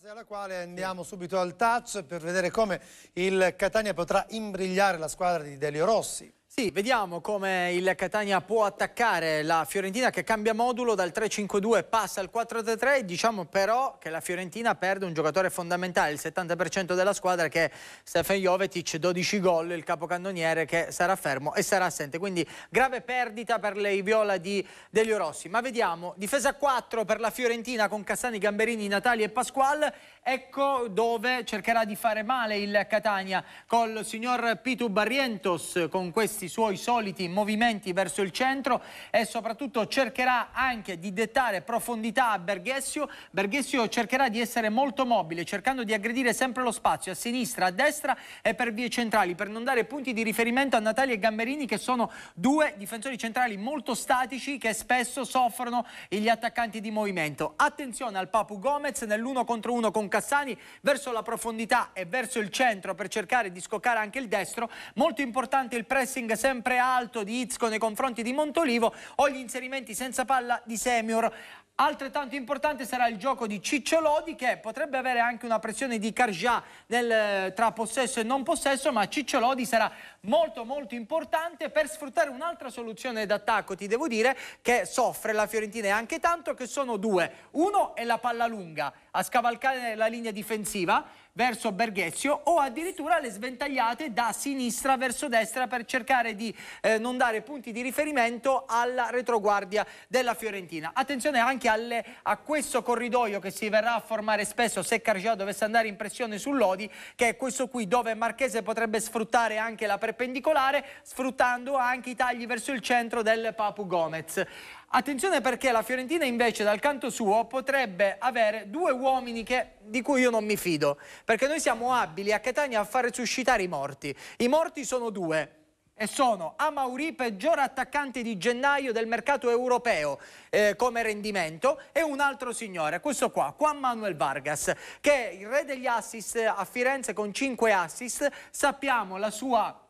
Fase alla quale andiamo subito al touch per vedere come il Catania potrà imbrigliare la squadra di Delio Rossi. Sì, vediamo come il Catania può attaccare la Fiorentina che cambia modulo dal 3-5-2 passa al 4-3-3, diciamo però che la Fiorentina perde un giocatore fondamentale, il 70% della squadra che è Stefan Jovetic, 12 gol, il capocannoniere che sarà fermo e sarà assente, quindi grave perdita per le viola di Delio Rossi, ma vediamo, difesa 4 per la Fiorentina con Cassani, Gamberini, Natali e Pasquale. ecco dove cercherà di fare male il Catania col signor Pitu Barrientos con questi i suoi soliti movimenti verso il centro e soprattutto cercherà anche di dettare profondità a Berghessio. Berghessio cercherà di essere molto mobile, cercando di aggredire sempre lo spazio a sinistra, a destra e per vie centrali, per non dare punti di riferimento a Natali e Gamberini che sono due difensori centrali molto statici che spesso soffrono gli attaccanti di movimento. Attenzione al Papu Gomez nell'uno contro uno con Cassani verso la profondità e verso il centro per cercare di scoccare anche il destro. Molto importante il pressing pressing sempre alto di Izco nei confronti di Montolivo o gli inserimenti senza palla di Semior. Altrettanto importante sarà il gioco di Cicciolodi che potrebbe avere anche una pressione di Cargià eh, tra possesso e non possesso ma Cicciolodi sarà molto molto importante per sfruttare un'altra soluzione d'attacco, ti devo dire, che soffre la Fiorentina e anche tanto che sono due. Uno è la palla lunga a scavalcare la linea difensiva verso Berghezio o addirittura le sventagliate da sinistra verso destra per cercare di eh, non dare punti di riferimento alla retroguardia della Fiorentina. Attenzione anche alle, a questo corridoio che si verrà a formare spesso se Cargià dovesse andare in pressione sull'Odi, che è questo qui dove Marchese potrebbe sfruttare anche la preparazione perpendicolare sfruttando anche i tagli verso il centro del Papu Gomez. Attenzione perché la Fiorentina invece dal canto suo potrebbe avere due uomini che, di cui io non mi fido, perché noi siamo abili a Catania a far suscitare i morti. I morti sono due, e sono Amauri peggior attaccante di gennaio del mercato europeo eh, come rendimento e un altro signore, questo qua, Juan Manuel Vargas, che è il re degli assist a Firenze con 5 assist, sappiamo la sua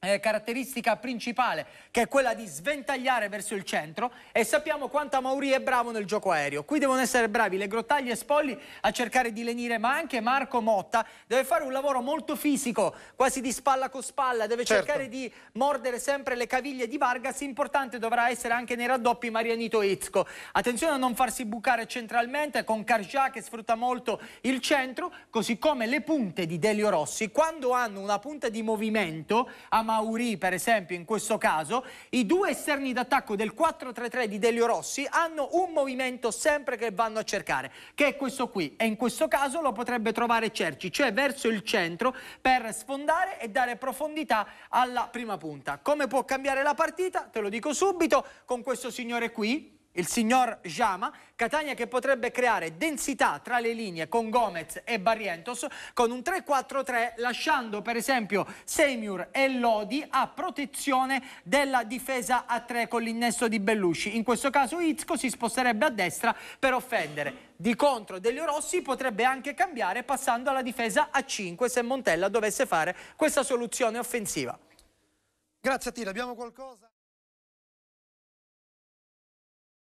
eh, caratteristica principale che è quella di sventagliare verso il centro e sappiamo quanto Mauri è bravo nel gioco aereo qui devono essere bravi le grottaglie e Spolli a cercare di lenire ma anche Marco Motta deve fare un lavoro molto fisico quasi di spalla con spalla deve certo. cercare di mordere sempre le caviglie di Vargas importante dovrà essere anche nei raddoppi Marianito Itzco attenzione a non farsi bucare centralmente con Cargià che sfrutta molto il centro così come le punte di Delio Rossi quando hanno una punta di movimento a Amauri, per esempio, in questo caso, i due esterni d'attacco del 4-3-3 di Delio Rossi hanno un movimento sempre che vanno a cercare, che è questo qui. E in questo caso lo potrebbe trovare Cerci, cioè verso il centro per sfondare e dare profondità alla prima punta. Come può cambiare la partita? Te lo dico subito con questo signore qui, il signor Jama, Catania che potrebbe creare densità tra le linee con Gomez e Barrientos con un 3-4-3 lasciando per esempio Seymour e Lodi a protezione della difesa a 3 con l'innesto di Bellucci. In questo caso Izco si sposterebbe a destra per offendere. Di contro Delio Rossi potrebbe anche cambiare passando alla difesa a 5 se Montella dovesse fare questa soluzione offensiva. Grazie a te, abbiamo qualcosa?